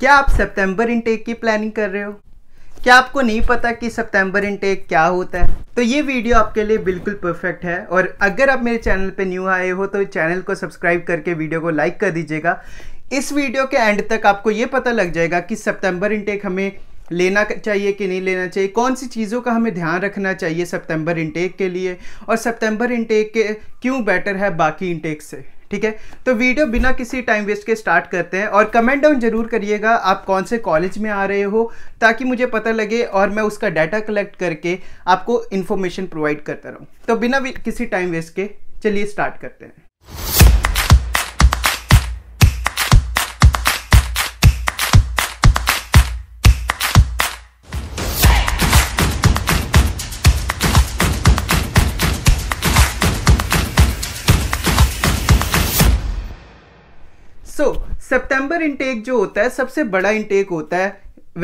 क्या आप सितंबर इनटेक की प्लानिंग कर रहे हो क्या आपको नहीं पता कि सितंबर इनटेक क्या होता है तो ये वीडियो आपके लिए बिल्कुल परफेक्ट है और अगर आप मेरे चैनल पे न्यू आए हो तो चैनल को सब्सक्राइब करके वीडियो को लाइक कर दीजिएगा इस वीडियो के एंड तक आपको ये पता लग जाएगा कि सितंबर इनटेक हमें लेना चाहिए कि नहीं लेना चाहिए कौन सी चीज़ों का हमें ध्यान रखना चाहिए सितंबर इनटेक के लिए और सितंबर इनटेक के क्यों बेटर है बाकी इनटेक से ठीक है तो वीडियो बिना किसी टाइम वेस्ट के स्टार्ट करते हैं और कमेंट डाउन जरूर करिएगा आप कौन से कॉलेज में आ रहे हो ताकि मुझे पता लगे और मैं उसका डाटा कलेक्ट करके आपको इन्फॉर्मेशन प्रोवाइड करता रहूँ तो बिना किसी टाइम वेस्ट के चलिए स्टार्ट करते हैं सो सितंबर इनटेक जो होता है सबसे बड़ा इनटेक होता है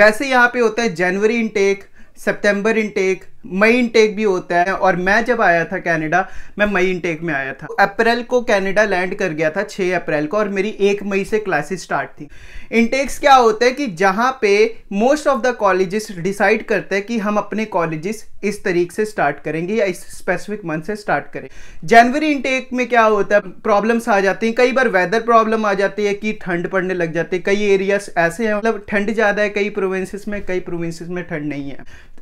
वैसे यहाँ पे होता है जनवरी इनटेक सितंबर इनटेक मई इनटेक भी होता है और मैं जब आया था कनाडा मैं मई इनटेक में आया था अप्रैल को कनाडा लैंड कर गया था 6 अप्रैल को और मेरी एक मई से क्लासेस स्टार्ट थी इनटेक्स क्या होता है कि जहाँ पे most of the colleges decide करते हैं कि हम अपने कॉलेजेस इस तरीके से स्टार्ट करेंगे या इस स्पेसिफिक मंथ से स्टार्ट करें जनवरी इनटेक में क्या होता है प्रॉब्लम्स आ जाती हैं कई बार वेदर प्रॉब्लम आ जाती है कि ठंड पड़ने लग जाती है कई एरियाज ऐसे हैं मतलब ठंड ज़्यादा है कई प्रोविंसेस में कई प्रोविंसेस में ठंड नहीं है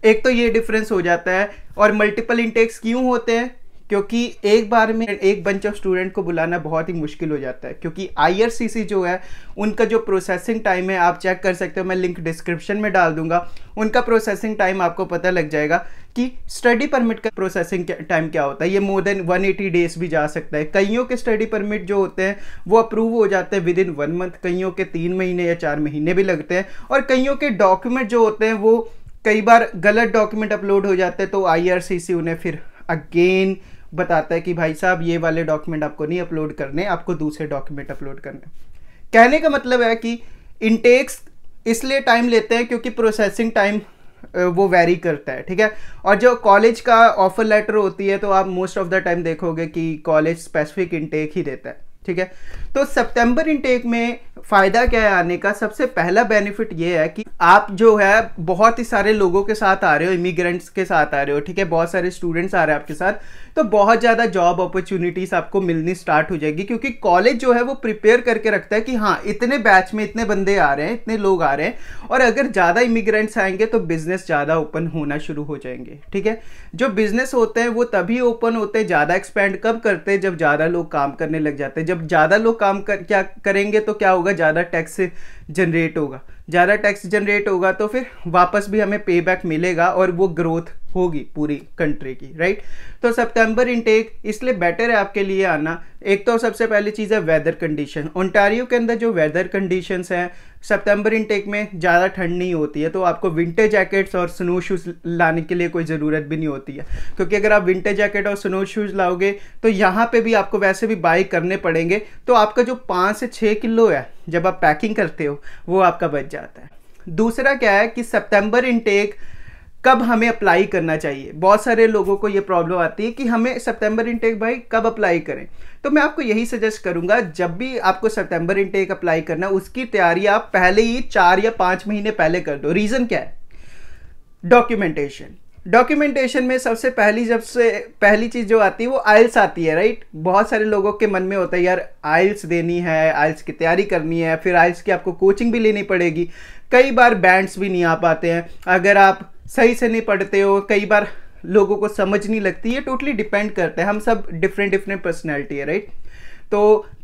एक तो ये डिफरेंस हो जाता है और मल्टीपल इंटेक्स क्यों होते हैं क्योंकि एक बार में एक बंच ऑफ स्टूडेंट को बुलाना बहुत ही मुश्किल हो जाता है क्योंकि आई जो है उनका जो प्रोसेसिंग टाइम है आप चेक कर सकते हो मैं लिंक डिस्क्रिप्शन में डाल दूंगा उनका प्रोसेसिंग टाइम आपको पता लग जाएगा कि स्टडी परमिट का प्रोसेसिंग टाइम क्या होता है ये मोर देन एटी डेज भी जा सकता है कईयों के स्टडी परमिट जो होते हैं वो अप्रूव हो जाते हैं विद इन वन मंथ कईयों के तीन महीने या चार महीने भी लगते हैं और कईयों के डॉक्यूमेंट जो होते हैं वो कई बार गलत डॉक्यूमेंट अपलोड हो जाते हैं तो आईआरसीसी उन्हें फिर अगेन बताता है कि भाई साहब ये वाले डॉक्यूमेंट आपको नहीं अपलोड करने आपको दूसरे डॉक्यूमेंट अपलोड करने कहने का मतलब है कि इनटेक्स इसलिए टाइम लेते हैं क्योंकि प्रोसेसिंग टाइम वो वेरी करता है ठीक है और जो कॉलेज का ऑफर लेटर होती है तो आप मोस्ट ऑफ द टाइम देखोगे कि कॉलेज स्पेसिफिक इनटेक ही देता है ठीक है तो सितंबर इनटेक में फायदा क्या है आने का सबसे पहला बेनिफिट ये है कि आप जो है बहुत ही सारे लोगों के साथ आ रहे हो इमिग्रेंट्स के साथ आ रहे हो ठीक है बहुत सारे स्टूडेंट्स आ रहे हैं आपके साथ तो बहुत ज़्यादा जॉब अपॉर्चुनिटीज़ आपको मिलनी स्टार्ट हो जाएगी क्योंकि कॉलेज जो है वो प्रिपेयर करके रखता है कि हाँ इतने बैच में इतने बंदे आ रहे हैं इतने लोग आ रहे हैं और अगर ज़्यादा इमिग्रेंट्स आएंगे तो बिज़नेस ज़्यादा ओपन होना शुरू हो जाएंगे ठीक है जो बिज़नेस होते हैं वो तभी ओपन होते हैं ज़्यादा एक्सपेंड कब करते हैं जब ज़्यादा लोग काम करने लग जाते हैं जब ज़्यादा लोग काम कर क्या करेंगे तो क्या होगा ज़्यादा टैक्स जनरेट होगा ज़्यादा टैक्स जनरेट होगा तो फिर वापस भी हमें पे बैक मिलेगा और वो ग्रोथ होगी पूरी कंट्री की राइट तो सितंबर इनटेक इसलिए बेटर है आपके लिए आना एक तो सबसे पहली चीज़ है वेदर कंडीशन ओंटारियो के अंदर जो वेदर कंडीशंस हैं सितंबर इनटेक में ज़्यादा ठंड नहीं होती है तो आपको विंटर जैकेट्स और स्नो शूज़ लाने के लिए कोई ज़रूरत भी नहीं होती है क्योंकि अगर आप विंटर जैकेट और स्नो शूज़ लाओगे तो यहाँ पर भी आपको वैसे भी बाइक करने पड़ेंगे तो आपका जो पाँच से छः किलो है जब आप पैकिंग करते हो वो आपका बच जाता है दूसरा क्या है कि सितंबर इनटेक कब हमें अप्लाई करना चाहिए बहुत सारे लोगों को ये प्रॉब्लम आती है कि हमें सितंबर इनटेक भाई कब अप्लाई करें तो मैं आपको यही सजेस्ट करूंगा जब भी आपको सितंबर इनटेक अप्लाई करना उसकी तैयारी आप पहले ही चार या पाँच महीने पहले कर दो रीज़न क्या है डॉक्यूमेंटेशन डॉक्यूमेंटेशन में सबसे पहली जब से पहली चीज़ जो आती है वो आइल्स आती है राइट बहुत सारे लोगों के मन में होता है यार आइल्स देनी है आइल्स की तैयारी करनी है फिर आइल्स की आपको कोचिंग भी लेनी पड़ेगी कई बार बैंड्स भी नहीं आ पाते हैं अगर आप सही से नहीं पढ़ते हो कई बार लोगों को समझ नहीं लगती ये टोटली डिपेंड करते हैं हम सब डिफरेंट डिफरेंट पर्सनैलिटी है राइट तो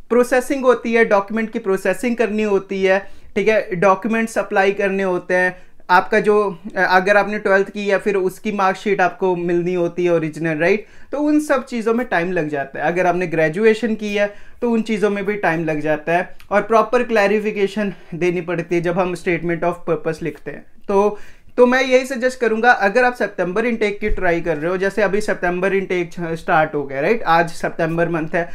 प्रोसेसिंग होती है डॉक्यूमेंट की प्रोसेसिंग करनी होती है ठीक है डॉक्यूमेंट्स अप्लाई करने होते हैं आपका जो अगर आपने ट्वेल्थ की या फिर उसकी मार्कशीट आपको मिलनी होती है ओरिजिनल राइट तो उन सब चीज़ों में टाइम लग जाता है अगर आपने ग्रेजुएशन की है तो उन चीज़ों में भी टाइम लग जाता है और प्रॉपर क्लैरिफिकेशन देनी पड़ती है जब हम स्टेटमेंट ऑफ पर्पस लिखते हैं तो तो मैं यही सजेस्ट करूंगा अगर आप सितंबर इनटेक की ट्राई कर रहे हो जैसे अभी सितंबर इनटेक स्टार्ट हो गया राइट आज सितंबर मंथ है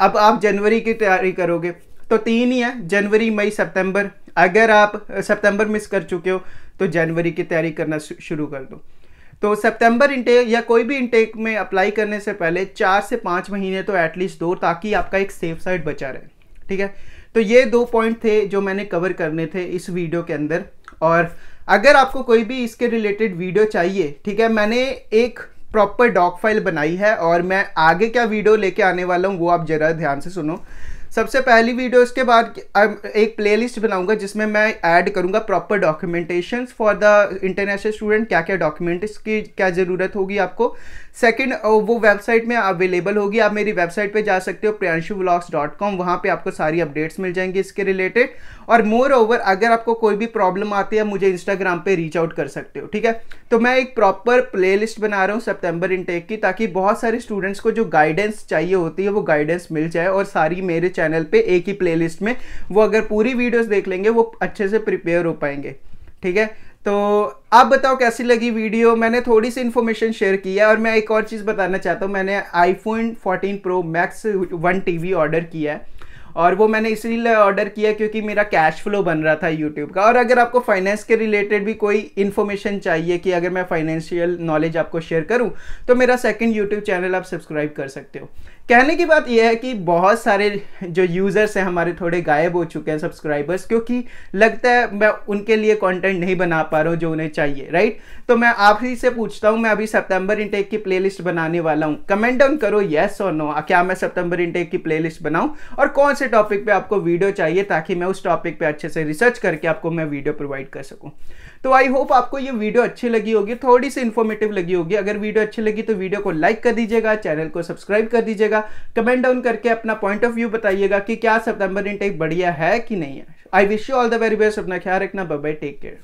अब आप जनवरी की तैयारी करोगे तो तीन ही है जनवरी मई सितंबर अगर आप सितंबर मिस कर चुके हो तो जनवरी की तैयारी करना शुरू कर दो तो सितंबर इंटेक या कोई भी इंटेक में अप्लाई करने से पहले चार से पाँच महीने तो एटलीस्ट दो ताकि आपका एक सेफ साइड बचा रहे ठीक है तो ये दो पॉइंट थे जो मैंने कवर करने थे इस वीडियो के अंदर और अगर आपको कोई भी इसके रिलेटेड वीडियो चाहिए ठीक है मैंने एक प्रॉपर डॉक फाइल बनाई है और मैं आगे क्या वीडियो लेके आने वाला हूँ वो आप ज़रा ध्यान से सुनो सबसे पहली वीडियो इसके बाद एक प्लेलिस्ट बनाऊंगा जिसमें मैं ऐड करूंगा proper documentation for the international student क्या क्या डॉक्यूमेंट्स की क्या ज़रूरत होगी आपको सेकंड वो वेबसाइट में अवेलेबल होगी आप मेरी वेबसाइट पे जा सकते हो प्रियांशु ब्लॉग्स डॉट कॉम वहाँ पर आपको सारी अपडेट्स मिल जाएंगी इसके रिलेटेड और मोर ओवर अगर आपको कोई भी प्रॉब्लम आती है मुझे इंस्टाग्राम पर रीच आउट कर सकते हो ठीक है तो मैं एक प्रॉपर प्ले बना रहा हूँ सेप्टेम्बर इनटेक की ताकि बहुत सारे स्टूडेंट्स को जो गाइडेंस चाहिए होती है वो गाइडेंस मिल जाए और सारी मेरे चैनल चैनल पे एक ही प्लेलिस्ट में वो अगर पूरी वीडियोस देख लेंगे वो अच्छे से प्रिपेयर हो पाएंगे ठीक है तो आप बताओ कैसी लगी वीडियो मैंने थोड़ी सी इन्फॉर्मेशन शेयर की है और मैं एक और चीज़ बताना चाहता हूँ मैंने iPhone 14 Pro Max one TV order किया है और वो मैंने इसीलिए ऑर्डर किया क्योंकि मेरा कैश फ्लो बन रहा था यूट्यूब का और अगर आपको फाइनेंस के रिलेटेड भी कोई इन्फॉर्मेशन चाहिए कि अगर मैं फाइनेंशियल नॉलेज आपको शेयर करूँ तो मेरा सेकेंड यूट्यूब चैनल आप सब्सक्राइब कर सकते हो कहने की बात यह है कि बहुत सारे जो यूज़र्स हैं हमारे थोड़े गायब हो चुके हैं सब्सक्राइबर्स क्योंकि लगता है मैं उनके लिए कंटेंट नहीं बना पा रहा हूँ जो उन्हें चाहिए राइट तो मैं आप ही से पूछता हूँ मैं अभी सितंबर इनटेक की प्लेलिस्ट बनाने वाला हूँ कमेंट डाउन करो येस और नो क्या मैं सितंबर इनटेक की लिस्ट बनाऊँ और कौन से टॉपिक पे आपको वीडियो चाहिए ताकि मैं उस टॉपिक पे अच्छे से रिसर्च करके आपको मैं वीडियो प्रोवाइड कर सकूं तो आई होप आपको ये वीडियो अच्छी लगी होगी थोड़ी सी इन्फॉर्मेटिव लगी होगी अगर वीडियो अच्छी लगी तो वीडियो को लाइक कर दीजिएगा चैनल को सब्सक्राइब कर दीजिएगा कमेंट डाउन करके अपना पॉइंट ऑफ व्यू बताइएगा कि क्या सप्तम्बर इंटेक बढ़िया है कि नहीं है I wish you all the very best अपना ख्याल रखना बाय टेक केयर